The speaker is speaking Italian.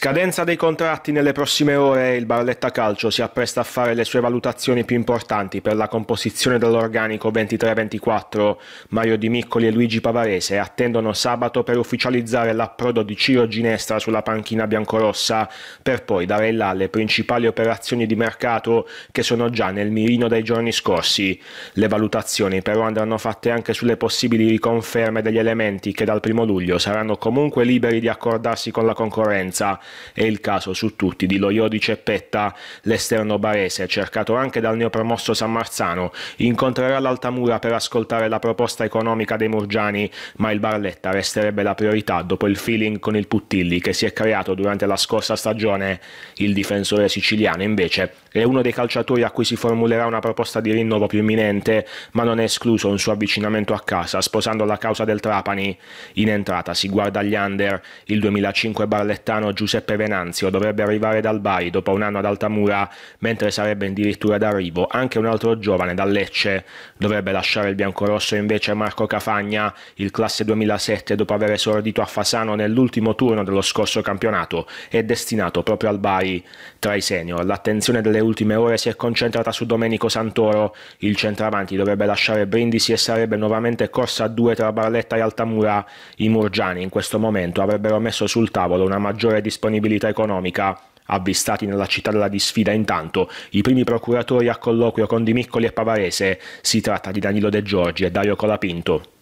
Scadenza dei contratti nelle prossime ore, il Barletta Calcio si appresta a fare le sue valutazioni più importanti per la composizione dell'organico 23-24. Mario Di Miccoli e Luigi Pavarese attendono sabato per ufficializzare l'approdo di Ciro Ginestra sulla panchina biancorossa, per poi dare là alle principali operazioni di mercato che sono già nel mirino dei giorni scorsi. Le valutazioni però andranno fatte anche sulle possibili riconferme degli elementi che dal 1 luglio saranno comunque liberi di accordarsi con la concorrenza è il caso su tutti di Loiodi Ceppetta, l'esterno barese, cercato anche dal neopromosso San Marzano. Incontrerà l'Altamura per ascoltare la proposta economica dei Murgiani, ma il Barletta resterebbe la priorità dopo il feeling con il Puttilli che si è creato durante la scorsa stagione. Il difensore siciliano, invece, è uno dei calciatori a cui si formulerà una proposta di rinnovo più imminente, ma non è escluso un suo avvicinamento a casa, sposando la causa del Trapani. In entrata si guarda gli under, il 2005 barlettano Giuseppe Giuseppe Venanzio dovrebbe arrivare dal Bari dopo un anno ad Altamura mentre sarebbe addirittura d'arrivo, anche un altro giovane dal Lecce dovrebbe lasciare il biancorosso invece Marco Cafagna, il classe 2007 dopo aver esordito a Fasano nell'ultimo turno dello scorso campionato è destinato proprio al Bari tra i senior. L'attenzione delle ultime ore si è concentrata su Domenico Santoro, il centravanti dovrebbe lasciare Brindisi e sarebbe nuovamente corsa a due tra Barletta e Altamura. I Murgiani in questo momento avrebbero messo sul tavolo una maggiore disponibilità disponibilità economica. Avvistati nella città della disfida intanto i primi procuratori a colloquio con Di Miccoli e Pavarese. Si tratta di Danilo De Giorgi e Dario Colapinto.